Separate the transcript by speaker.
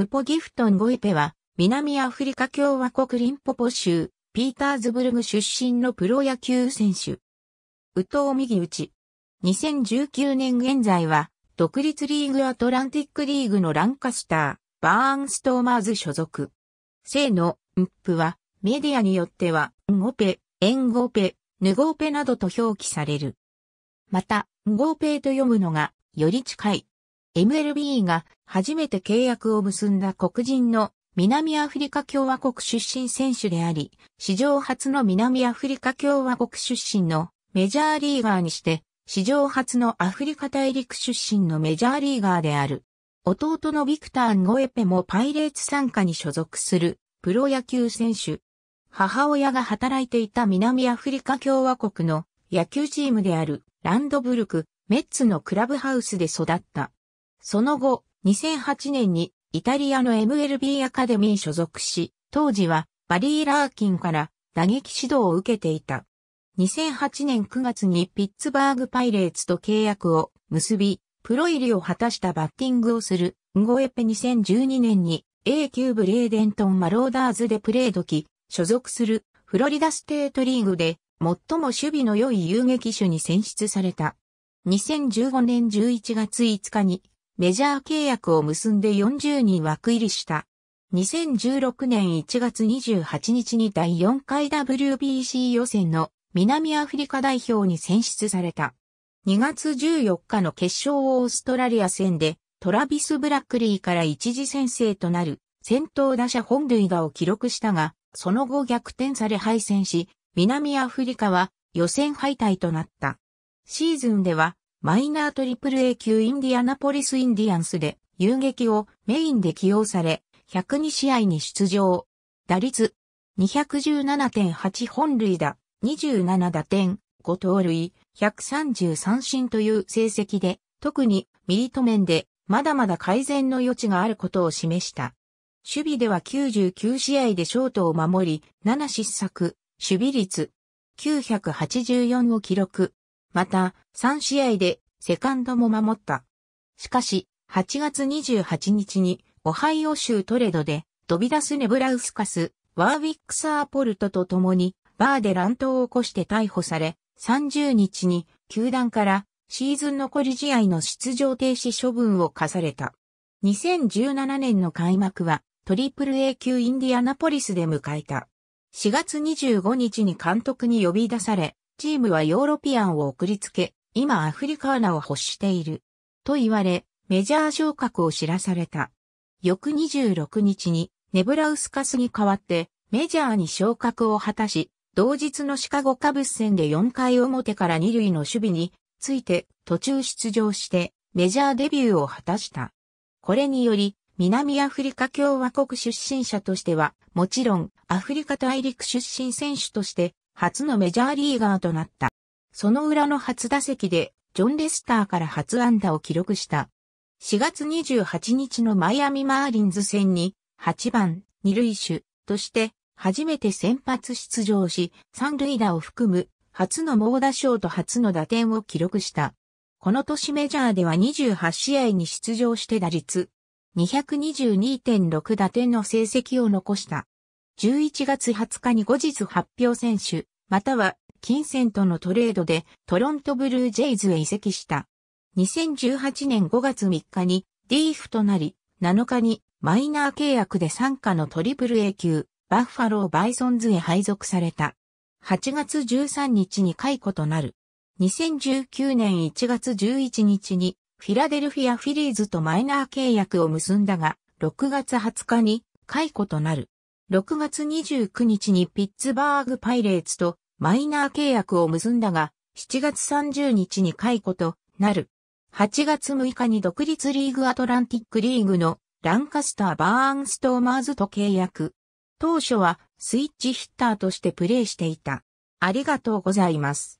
Speaker 1: ムポギフトン・ゴイペは、南アフリカ共和国リンポポ州、ピーターズブルグ出身のプロ野球選手。宇藤右打2019年現在は、独立リーグアトランティックリーグのランカスター、バーンストーマーズ所属。姓の、ムップは、メディアによっては、ンゴペ、エンゴペ、ヌゴペなどと表記される。また、ゴーペと読むのが、より近い、MLB が初めて契約を結んだ黒人の南アフリカ共和国出身選手であり、史上初の南アフリカ共和国出身のメジャーリーガーにして、史上初のアフリカ大陸出身のメジャーリーガーである。弟のビクター・ンゴエペもパイレーツ参加に所属するプロ野球選手。母親が働いていた南アフリカ共和国の野球チームであるランドブルク、メッツのクラブハウスで育った。その後、2008年にイタリアの MLB アカデミー所属し、当時はバリー・ラーキンから打撃指導を受けていた。2008年9月にピッツバーグパイレーツと契約を結び、プロ入りを果たしたバッティングをする、ンゴエペ2012年に A 級ブレーデントンマローダーズでプレー時、所属するフロリダステートリーグで最も守備の良い遊撃手に選出された。2015年11月5日にメジャー契約を結んで40人枠入りした。2016年1月28日に第4回 WBC 予選の南アフリカ代表に選出された。2月14日の決勝オーストラリア戦でトラビス・ブラックリーから一時先制となる先頭打者本塁打を記録したが、その後逆転され敗戦し、南アフリカは予選敗退となった。シーズンではマイナートリプル A 級インディアナポリスインディアンスで遊撃をメインで起用され、102試合に出場。打率217.8本塁打、27打点、5盗塁、130三振という成績で、特にミート面でまだまだ改善の余地があることを示した。守備では99試合でショートを守り、7失策、守備率984を記録。また、3試合でセカンドも守った。しかし、8月28日に、オハイオ州トレドで、飛び出すネブラウスカス、ワーウィックサーポルトと共に、バーで乱闘を起こして逮捕され、30日に、球団から、シーズン残り試合の出場停止処分を課された。2017年の開幕は、トリプル A 級インディアナポリスで迎えた。4月25日に監督に呼び出され、チームはヨーロピアンを送りつけ、今アフリカーナを欲している。と言われ、メジャー昇格を知らされた。翌26日にネブラウスカスに代わってメジャーに昇格を果たし、同日のシカゴカブス戦で4回表から2塁の守備について途中出場してメジャーデビューを果たした。これにより南アフリカ共和国出身者としてはもちろんアフリカ大陸出身選手として初のメジャーリーガーとなった。その裏の初打席で、ジョン・レスターから初安打を記録した。4月28日のマイアミ・マーリンズ戦に、8番、二塁手として、初めて先発出場し、三塁打を含む、初の猛打賞と初の打点を記録した。この年メジャーでは28試合に出場して打率、222.6打点の成績を残した。11月20日に後日発表選手、または金銭とのトレードでトロントブルージェイズへ移籍した。2018年5月3日にーフとなり、7日にマイナー契約で参加のトリプル A 級バッファローバイソンズへ配属された。8月13日に解雇となる。2019年1月11日にフィラデルフィアフィリーズとマイナー契約を結んだが、6月20日に解雇となる。6月29日にピッツバーグパイレーツとマイナー契約を結んだが、7月30日に解雇となる。8月6日に独立リーグアトランティックリーグのランカスター・バーンストーマーズと契約。当初はスイッチヒッターとしてプレーしていた。ありがとうございます。